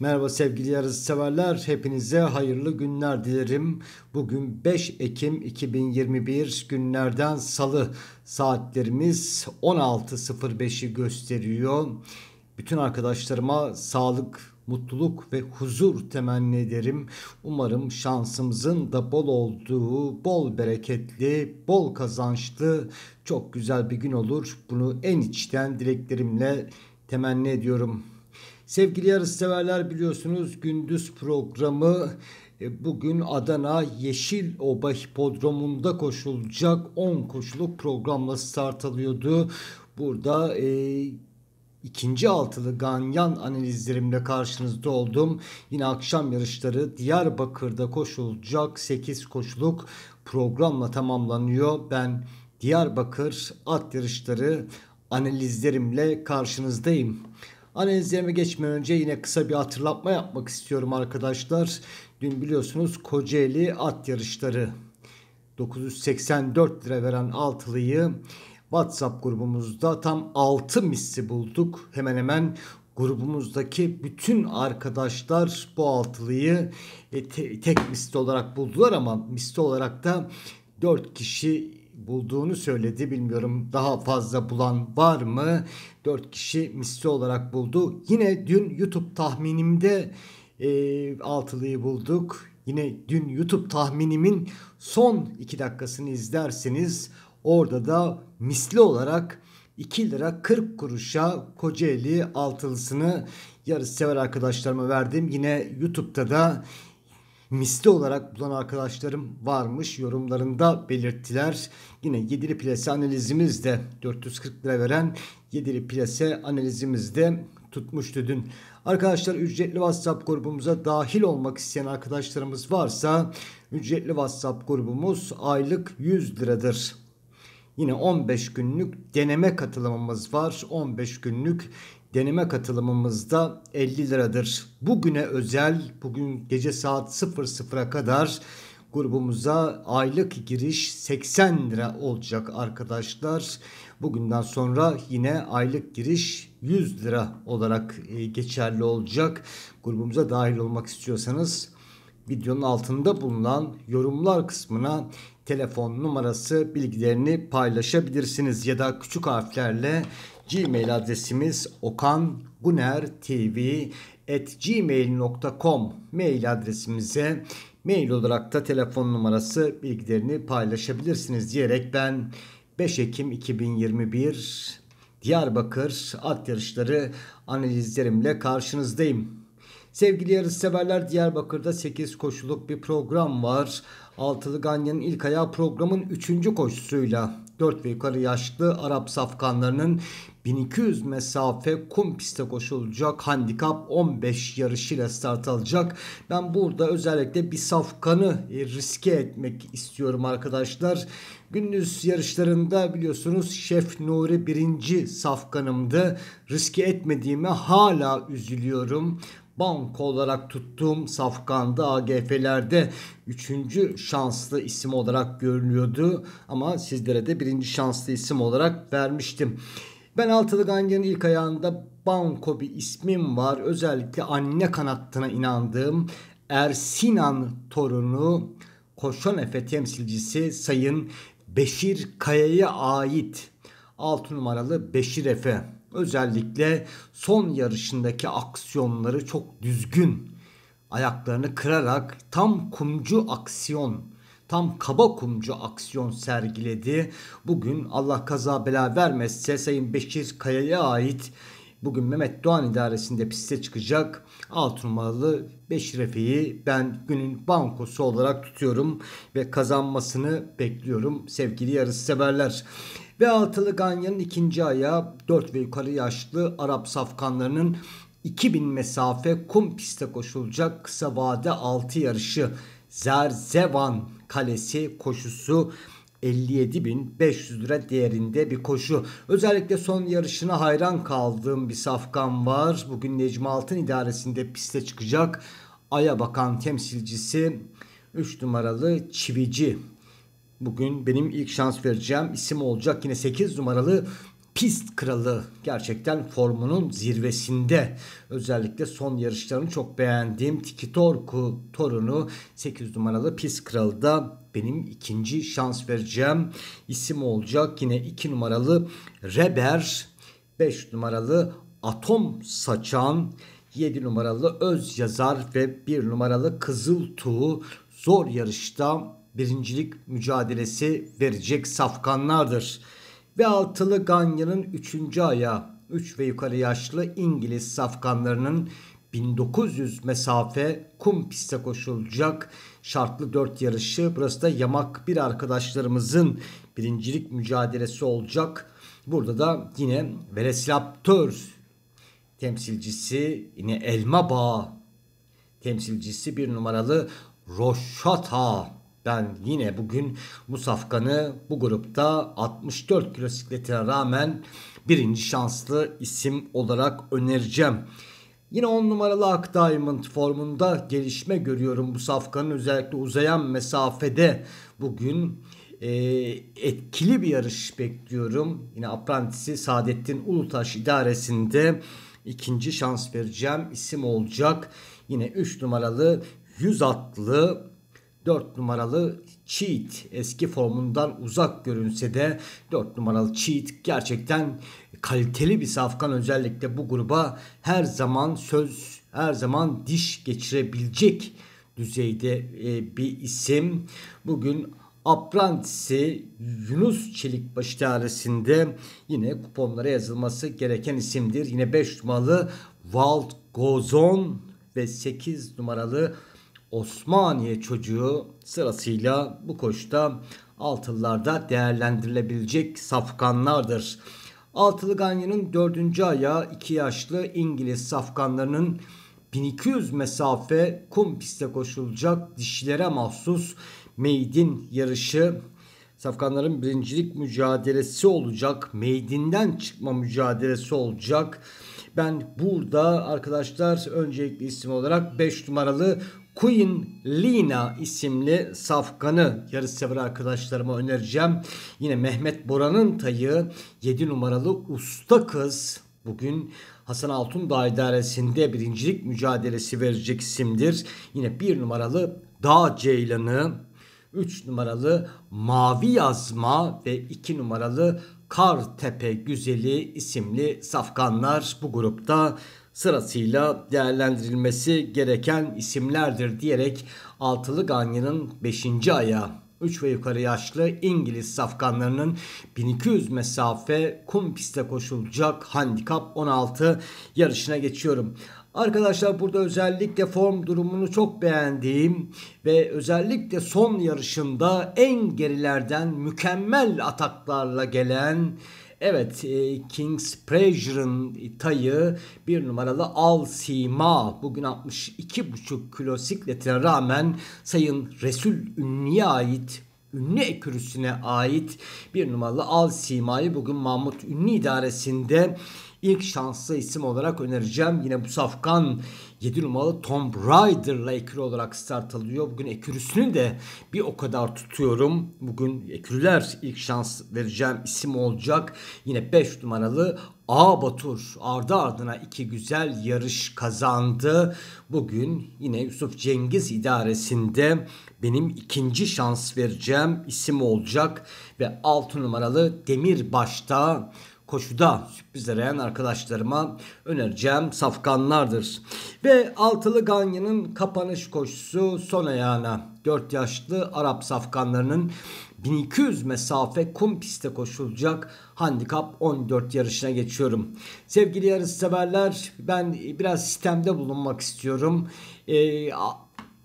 Merhaba sevgili yarısı severler. Hepinize hayırlı günler dilerim. Bugün 5 Ekim 2021 günlerden salı saatlerimiz 16.05'i gösteriyor. Bütün arkadaşlarıma sağlık, mutluluk ve huzur temenni ederim. Umarım şansımızın da bol olduğu, bol bereketli, bol kazançlı çok güzel bir gün olur. Bunu en içten dileklerimle temenni ediyorum. Sevgili yarışseverler biliyorsunuz gündüz programı e, bugün Adana Yeşil Oba Hipodromu'nda koşulacak 10 koşuluk programla start alıyordu. Burada e, ikinci altılı ganyan analizlerimle karşınızda oldum. Yine akşam yarışları Diyarbakır'da koşulacak 8 koşuluk programla tamamlanıyor. Ben Diyarbakır at yarışları analizlerimle karşınızdayım. Analizlerime geçmeden önce yine kısa bir hatırlatma yapmak istiyorum arkadaşlar. Dün biliyorsunuz Kocaeli at yarışları 984 lira veren altılıyı WhatsApp grubumuzda tam 6 misli bulduk. Hemen hemen grubumuzdaki bütün arkadaşlar bu altılıyı e, tek misli olarak buldular ama misli olarak da 4 kişi bulduğunu söyledi. Bilmiyorum daha fazla bulan var mı? 4 kişi misli olarak buldu. Yine dün YouTube tahminimde e, altılıyı bulduk. Yine dün YouTube tahminimin son 2 dakikasını izlerseniz orada da misli olarak 2 lira 40 kuruşa Kocaeli altılısını yarı sever arkadaşlarıma verdim. Yine YouTube'da da misli olarak bulan arkadaşlarım varmış yorumlarında belirttiler. Yine yedili plase analizimizde 440 lira veren yedili plase analizimizde tutmuştu dün. Arkadaşlar ücretli WhatsApp grubumuza dahil olmak isteyen arkadaşlarımız varsa ücretli WhatsApp grubumuz aylık 100 liradır. Yine 15 günlük deneme katılımımız var. 15 günlük deneme katılımımızda 50 liradır. Bugüne özel bugün gece saat 00'a kadar grubumuza aylık giriş 80 lira olacak arkadaşlar. Bugünden sonra yine aylık giriş 100 lira olarak e, geçerli olacak. Grubumuza dahil olmak istiyorsanız videonun altında bulunan yorumlar kısmına telefon numarası bilgilerini paylaşabilirsiniz ya da küçük harflerle Gmail adresimiz okangunertv@gmail.com mail adresimize mail olarak da telefon numarası bilgilerini paylaşabilirsiniz diyerek ben 5 Ekim 2021 Diyarbakır at yarışları analizlerimle karşınızdayım. Sevgili yarışseverler Diyarbakır'da 8 koşuluk bir program var. Altılı Ganyan'ın ilk ayağı programın 3. koşusuyla 4 ve yukarı yaşlı Arap safkanlarının 1200 mesafe kum piste koşulacak handikap 15 yarışıyla start alacak. Ben burada özellikle bir safkanı e, riske etmek istiyorum arkadaşlar. Gündüz yarışlarında biliyorsunuz Şef Nuri birinci safkanımdı. Riske etmediğime hala üzülüyorum. Banko olarak tuttuğum safkanda AGF'lerde 3. şanslı isim olarak görünüyordu. Ama sizlere de 1. şanslı isim olarak vermiştim. Ben altılı gangenin ilk ayağında banko bir ismim var. Özellikle anne kanattına inandığım Ersinan torunu Koşan Efe temsilcisi Sayın Beşir Kaya'ya ait 6 numaralı Beşir Efe. Özellikle son yarışındaki aksiyonları çok düzgün ayaklarını kırarak tam kumcu aksiyon tam kaba kumcu aksiyon sergiledi. Bugün Allah kaza bela vermezse Sayın Beşir Kaya'ya ait bugün Mehmet Doğan idaresinde piste çıkacak 6 numaralı 5 refiyi ben günün bankosu olarak tutuyorum ve kazanmasını bekliyorum sevgili yarış severler. Ve altılı Ganyan'ın ikinci ayağı 4 ve yukarı yaşlı Arap safkanlarının 2000 mesafe kum piste koşulacak kısa vade 6 yarışı Zerzevan Kalesi koşusu 57.500 lira değerinde bir koşu. Özellikle son yarışına hayran kaldığım bir safkan var. Bugün Necmi Altın idaresinde piste çıkacak. Aya bakan temsilcisi 3 numaralı Çivici Bugün benim ilk şans vereceğim isim olacak yine 8 numaralı pist kralı gerçekten formunun zirvesinde. Özellikle son yarışlarını çok beğendiğim Tiki Torku torunu 8 numaralı pist kralı da benim ikinci şans vereceğim isim olacak. Yine 2 numaralı Reber, 5 numaralı Atom Saçan, 7 numaralı Öz Yazar ve 1 numaralı Kızıl Tuğ zor yarışta birincilik mücadelesi verecek safkanlardır. Ve altılı Ganya'nın 3. aya 3 ve yukarı yaşlı İngiliz safkanlarının 1900 mesafe kum piste koşulacak şartlı 4 yarışı. Burası da yamak bir arkadaşlarımızın birincilik mücadelesi olacak. Burada da yine Vereslaptör temsilcisi yine Elma Bağı temsilcisi bir numaralı Roşata ben yine bugün bu safkanı bu grupta 64 kilo sikletine rağmen birinci şanslı isim olarak önereceğim. Yine 10 numaralı Ak Diamond formunda gelişme görüyorum bu safkanın özellikle uzayan mesafede bugün e, etkili bir yarış bekliyorum. Yine aprentisi Saadettin Ulutaş idaresinde ikinci şans vereceğim isim olacak. Yine 3 numaralı 100 atlı 4 numaralı Cheat eski formundan uzak görünse de 4 numaralı Cheat gerçekten kaliteli bir safkan özellikle bu gruba her zaman söz her zaman diş geçirebilecek düzeyde e, bir isim. Bugün Apprentisi Yunus Çelikbaşı tarihinde yine kuponlara yazılması gereken isimdir. Yine 5 numaralı Walt Gozon ve 8 numaralı Osmaniye çocuğu sırasıyla bu koşta altılılarda değerlendirilebilecek safkanlardır. Altılı Ganyan'ın dördüncü aya iki yaşlı İngiliz safkanlarının 1200 mesafe kum piste koşulacak dişilere mahsus meydin yarışı safkanların birincilik mücadelesi olacak. Meydinden çıkma mücadelesi olacak. Ben burada arkadaşlar öncelikli isim olarak 5 numaralı Queen Lina isimli safkanı yarışsever arkadaşlarıma önereceğim. Yine Mehmet Bora'nın tayı 7 numaralı usta kız bugün Hasan Altundağ idaresinde birincilik mücadelesi verecek isimdir. Yine 1 numaralı Dağ Ceylanı 3 numaralı Mavi Yazma ve 2 numaralı Kar Tepe Güzeli isimli safkanlar bu grupta sırasıyla değerlendirilmesi gereken isimlerdir diyerek altılı ganyanın 5. ayağı 3 ve yukarı yaşlı İngiliz safkanlarının 1200 mesafe kum piste koşulacak handikap 16 yarışına geçiyorum. Arkadaşlar burada özellikle form durumunu çok beğendiğim ve özellikle son yarışında en gerilerden mükemmel ataklarla gelen Evet e, Kings Pleasure'ın tayı bir numaralı Al Sima bugün 62,5 kilo siklete rağmen Sayın Resul Ünlü'ye ait Ünlü ekürüsüne ait bir numaralı Al Sima'yı bugün Mahmut Ünlü idaresinde ilk şanslı isim olarak önereceğim. Yine bu safkan 7 numaralı Tom Raider'la ekürü olarak start alıyor. Bugün ekürüsünü de bir o kadar tutuyorum. Bugün ekürüler ilk şans vereceğim isim olacak. Yine 5 numaralı A Batur ardı ardına iki güzel yarış kazandı. Bugün yine Yusuf Cengiz idaresinde benim ikinci şans vereceğim isim olacak. Ve 6 numaralı Demirbaş'ta koşuda sürprizler arayan arkadaşlarıma önereceğim safkanlardır. Ve altılı Ganyan'ın kapanış koşusu son ayağına 4 yaşlı Arap safkanlarının 1200 mesafe kum pistte koşulacak handikap 14 yarışına geçiyorum. Sevgili yarış severler ben biraz sistemde bulunmak istiyorum. Ee,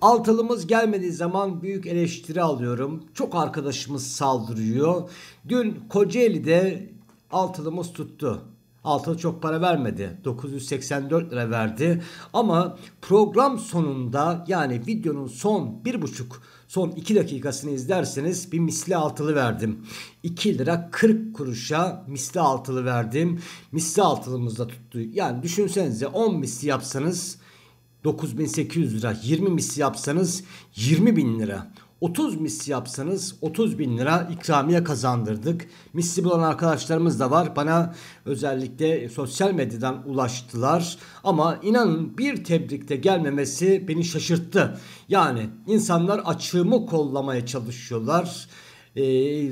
Altılımız gelmediği zaman büyük eleştiri alıyorum. Çok arkadaşımız saldırıyor. Dün Kocaeli'de altılımız tuttu. Altılı çok para vermedi. 984 lira verdi. Ama program sonunda yani videonun son bir buçuk son 2 dakikasını izlerseniz bir misli altılı verdim. 2 lira 40 kuruşa misli altılı verdim. Misli altılımız da tuttu. Yani düşünsenize 10 misli yapsanız 9800 lira 20 misli yapsanız 20 bin lira 30 misli yapsanız 30 bin lira ikramiye kazandırdık. Misli bulan arkadaşlarımız da var. Bana özellikle sosyal medyadan ulaştılar. Ama inanın bir tebrikte gelmemesi beni şaşırttı. Yani insanlar açığımı kollamaya çalışıyorlar. Ee,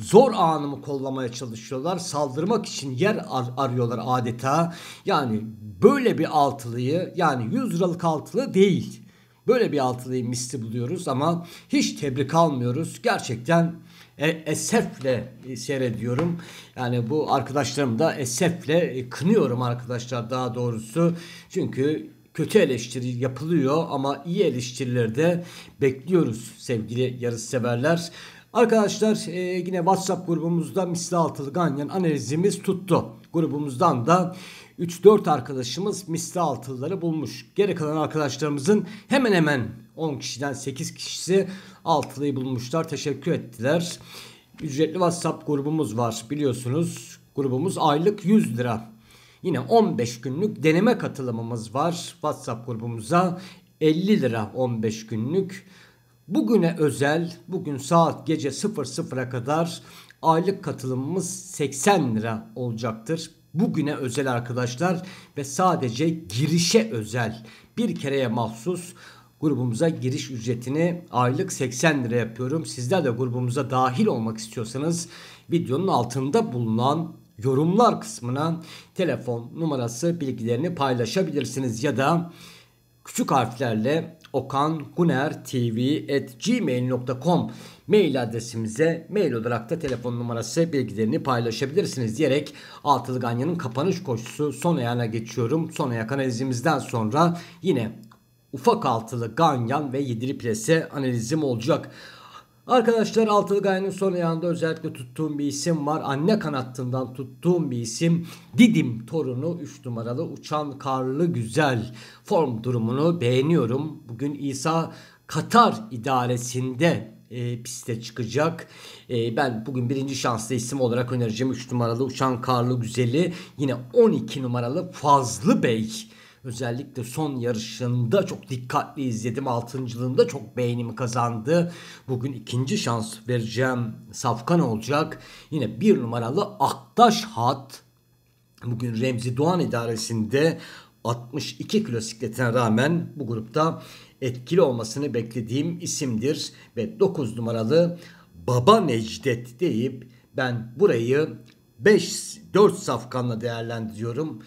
zor anımı kollamaya çalışıyorlar. Saldırmak için yer ar- arıyorlar adeta. Yani böyle bir altılıyı yani 100 liralık altılı değil. Böyle bir altılıyı misli buluyoruz ama hiç tebrik almıyoruz. Gerçekten e, esefle e, seyrediyorum. Yani bu arkadaşlarım da esefle e, kınıyorum arkadaşlar daha doğrusu. Çünkü kötü eleştiri yapılıyor ama iyi eleştirileri de bekliyoruz sevgili yarış severler. Arkadaşlar yine WhatsApp grubumuzda misli altılı ganyan analizimiz tuttu. Grubumuzdan da 3-4 arkadaşımız misli altılıları bulmuş. Geri kalan arkadaşlarımızın hemen hemen 10 kişiden 8 kişisi altılıyı bulmuşlar. Teşekkür ettiler. Ücretli WhatsApp grubumuz var biliyorsunuz. Grubumuz aylık 100 lira. Yine 15 günlük deneme katılımımız var WhatsApp grubumuza. 50 lira 15 günlük. Bugüne özel bugün saat gece 00'a kadar aylık katılımımız 80 lira olacaktır bugüne özel arkadaşlar ve sadece girişe özel bir kereye mahsus grubumuza giriş ücretini aylık 80 lira yapıyorum. Sizler de grubumuza dahil olmak istiyorsanız videonun altında bulunan yorumlar kısmına telefon numarası bilgilerini paylaşabilirsiniz ya da küçük harflerle okanguner.tv@gmail.com mail adresimize mail olarak da telefon numarası bilgilerini paylaşabilirsiniz diyerek Altılı Ganyan'ın kapanış koşusu son ayağına geçiyorum. Son ayak analizimizden sonra yine ufak altılı Ganyan ve yedili plase analizim olacak. Arkadaşlar Altılı Ganyan'ın son ayağında özellikle tuttuğum bir isim var. Anne kanatından tuttuğum bir isim. Didim torunu 3 numaralı uçan karlı güzel form durumunu beğeniyorum. Bugün İsa Katar idaresinde e, piste çıkacak. E, ben bugün birinci şanslı isim olarak önereceğim 3 numaralı Uçan Karlı Güzeli. Yine 12 numaralı Fazlı Bey. Özellikle son yarışında çok dikkatli izledim. Altıncılığında çok beğenimi kazandı. Bugün ikinci şans vereceğim Safkan olacak. Yine bir numaralı Aktaş Hat. Bugün Remzi Doğan idaresinde 62 kilo sikletine rağmen bu grupta etkili olmasını beklediğim isimdir ve 9 numaralı Baba Necdet deyip ben burayı 5 4 safkanla değerlendiriyorum.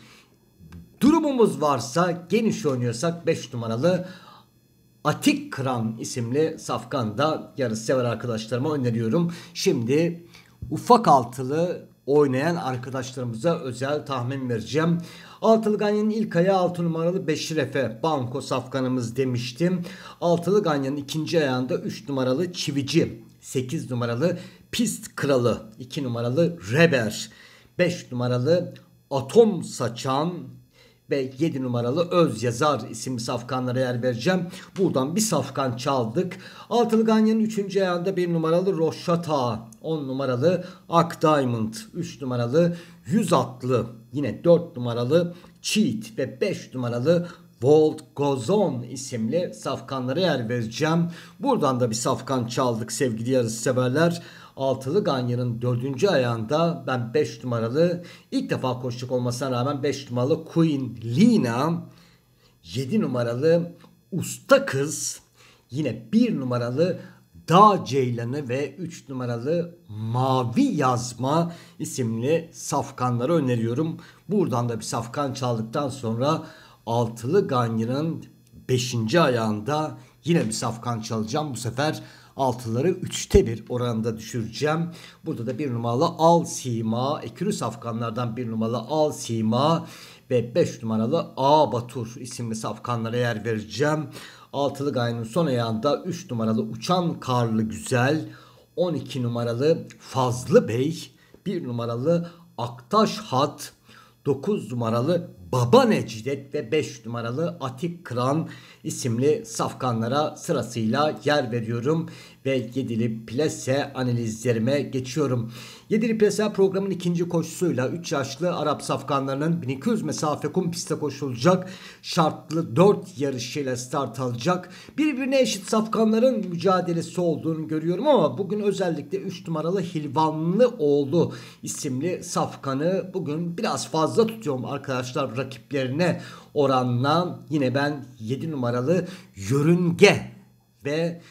Durumumuz varsa geniş oynuyorsak 5 numaralı Atik Kran isimli safkanda yarısı sever arkadaşlarıma öneriyorum. Şimdi ufak altılı oynayan arkadaşlarımıza özel tahmin vereceğim. Altılı Ganyan'ın ilk ayağı 6 numaralı Beşir Efe banko safkanımız demiştim. Altılı Ganyan'ın ikinci ayağında 3 numaralı Çivici, 8 numaralı Pist Kralı, 2 numaralı Reber, 5 numaralı Atom Saçan, ve 7 numaralı Öz Yazar isimli safkanlara yer vereceğim. Buradan bir safkan çaldık. Altılı Ganyan'ın 3. ayağında 1 numaralı Roşata, 10 numaralı Ak Diamond, 3 numaralı Yüz Atlı, yine 4 numaralı Cheat ve 5 numaralı Volt Gozon isimli safkanlara yer vereceğim. Buradan da bir safkan çaldık sevgili yarısı severler altılı Ganya'nın dördüncü ayağında ben 5 numaralı ilk defa koşacak olmasına rağmen 5 numaralı Queen Lina 7 numaralı Usta Kız yine 1 numaralı Dağ Ceylanı ve 3 numaralı Mavi Yazma isimli safkanları öneriyorum. Buradan da bir safkan çaldıktan sonra altılı Ganya'nın 5. ayağında yine bir safkan çalacağım. Bu sefer altıları üçte bir oranda düşüreceğim. Burada da bir numaralı Al Sima, Ekürüs Afganlardan bir numaralı Al Sima ve 5 numaralı A Batur isimli safkanlara yer vereceğim. Altılı gayının son ayağında 3 numaralı Uçan Karlı Güzel, 12 numaralı Fazlı Bey, 1 numaralı Aktaş Hat, 9 numaralı Baba Necdet ve 5 numaralı Atik Kıran isimli safkanlara sırasıyla yer veriyorum ve Yedili Plese analizlerime geçiyorum. Yedili Plese programın ikinci koşusuyla 3 yaşlı Arap safkanlarının 1200 mesafe kum piste koşulacak şartlı 4 yarışıyla start alacak. Birbirine eşit safkanların mücadelesi olduğunu görüyorum ama bugün özellikle 3 numaralı Hilvanlı oğlu isimli safkanı bugün biraz fazla tutuyorum arkadaşlar rakiplerine oranla. Yine ben 7 numaralı Yörünge ve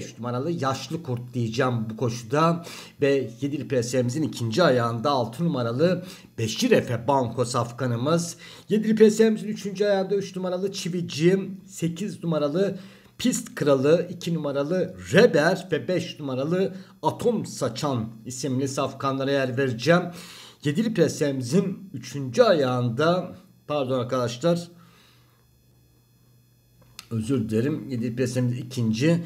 5 numaralı yaşlı kurt diyeceğim bu koşuda. Ve 7 PSM'imizin ikinci ayağında 6 numaralı Beşir Efe Banko safkanımız. 7 PSM'imizin üçüncü ayağında 3 numaralı Çivicim. 8 numaralı Pist Kralı, 2 numaralı Reber ve 5 numaralı Atom Saçan isimli safkanlara yer vereceğim. 7 presemizin üçüncü ayağında pardon arkadaşlar özür dilerim. 7 presemiz ikinci.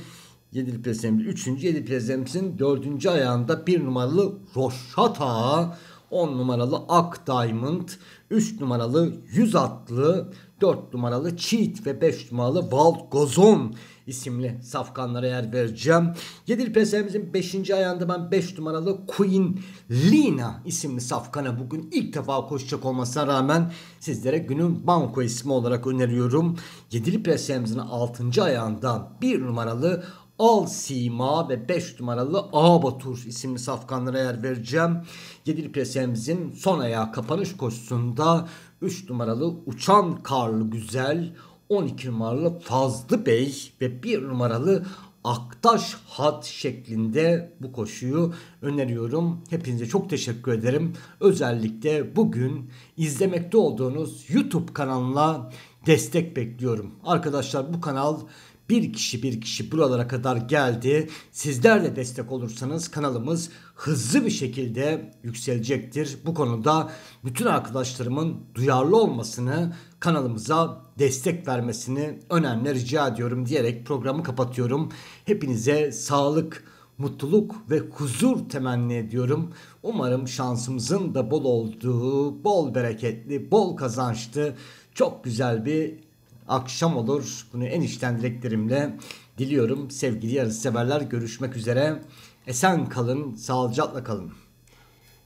Yedili Prensem'in 3. Yedili Prensem'in 4. ayağında 1 numaralı Roşata, 10 numaralı Ak Diamond, 3 numaralı Yüz Atlı, 4 numaralı Cheat ve 5 numaralı Walt Gozon isimli safkanlara yer vereceğim. Yedil PS'mizin 5. ayağında ben 5 numaralı Queen Lina isimli safkana bugün ilk defa koşacak olmasına rağmen sizlere günün banko ismi olarak öneriyorum. Yedil PS'mizin 6. ayağında 1 numaralı Al Sima ve 5 numaralı Ağbatur isimli safkanlara yer vereceğim. Yedili presemizin son ayağı kapanış koşusunda 3 numaralı Uçan Karlı Güzel, 12 numaralı Fazlı Bey ve 1 numaralı Aktaş Hat şeklinde bu koşuyu öneriyorum. Hepinize çok teşekkür ederim. Özellikle bugün izlemekte olduğunuz YouTube kanalına destek bekliyorum. Arkadaşlar bu kanal bir kişi bir kişi buralara kadar geldi. Sizler de destek olursanız kanalımız hızlı bir şekilde yükselecektir. Bu konuda bütün arkadaşlarımın duyarlı olmasını, kanalımıza destek vermesini önemli rica ediyorum diyerek programı kapatıyorum. Hepinize sağlık, mutluluk ve huzur temenni ediyorum. Umarım şansımızın da bol olduğu, bol bereketli, bol kazançlı, çok güzel bir akşam olur. Bunu en içten dileklerimle diliyorum. Sevgili severler görüşmek üzere. Esen kalın, sağlıcakla kalın.